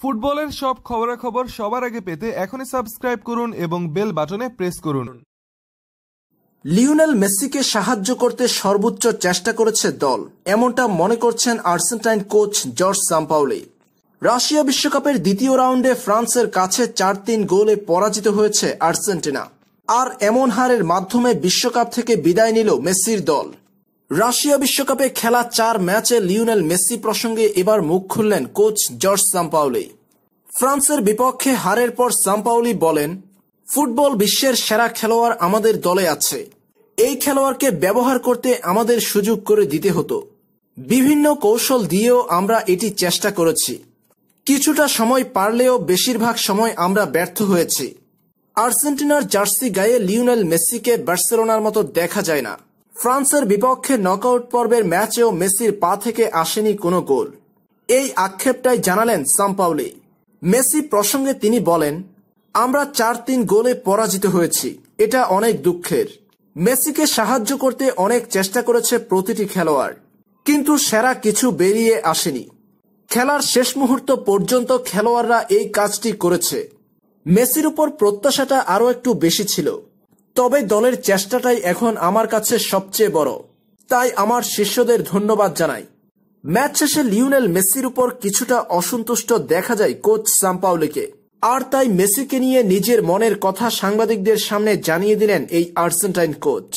ফুটবলের সব খবরাখবর সবার আগে পেতে এখনই সাবস্ক্রাইব করুন এবং বেল বাটনে প্রেস করুন লিওনেল মেসিকে সাহায্য করতে সর্বোচ্চ চেষ্টা করেছে দল এমনটা মনে করছেন Argentine coach Jorge Sampaoli Russia বিশ্বকাপের দ্বিতীয় রাউন্ডে ফ্রান্সের কাছে চার তিন গোলে পরাজিত হয়েছে আর্জেন্টিনা আর এমন হারের মাধ্যমে বিশ্বকাপ থেকে বিদায় নিল মেসির দল রাশিয়া বিশ্বকাপে খেলা চার ম্যাচে লিওনেল মেসি প্রসঙ্গে এবার মুখ খুললেন কোচ জর্জ সাম্পাউলি ফ্রান্সের বিপক্ষে হারের পর সাম্পাউলি বলেন ফুটবল বিশ্বের সেরা খেলোয়াড় আমাদের দলে আছে এই খেলোয়াড়কে ব্যবহার করতে আমাদের সুযোগ করে দিতে হতো বিভিন্ন কৌশল দিয়েও আমরা এটি চেষ্টা করেছি কিছুটা সময় পারলেও বেশিরভাগ সময় আমরা ব্যর্থ হয়েছি আর্জেন্টিনার জার্সি গায়ে লিওনেল মেসিকে বার্সেলোনার মতো দেখা যায় না ফ্রান্সের বিপক্ষে নকআউট পর্বের ম্যাচেও মেসির পা থেকে আসেনি কোনো গোল এই আক্ষেপটাই জানালেন সাম্পাউলি মেসি প্রসঙ্গে তিনি বলেন আমরা চার তিন গোলে পরাজিত হয়েছি এটা অনেক দুঃখের মেসিকে সাহায্য করতে অনেক চেষ্টা করেছে প্রতিটি খেলোয়াড় কিন্তু সেরা কিছু বেরিয়ে আসেনি খেলার শেষ মুহূর্ত পর্যন্ত খেলোয়াড়রা এই কাজটি করেছে মেসির উপর প্রত্যাশাটা আরও একটু বেশি ছিল তবে দলের চেষ্টাটাই এখন আমার কাছে সবচেয়ে বড় তাই আমার শিষ্যদের ধন্যবাদ জানাই ম্যাচ শেষে লিওনেল মেসির উপর কিছুটা অসন্তুষ্ট দেখা যায় কোচ সাম্পাউলিকে আর তাই মেসিকে নিয়ে নিজের মনের কথা সাংবাদিকদের সামনে জানিয়ে দিলেন এই আর্জেন্টাইন কোচ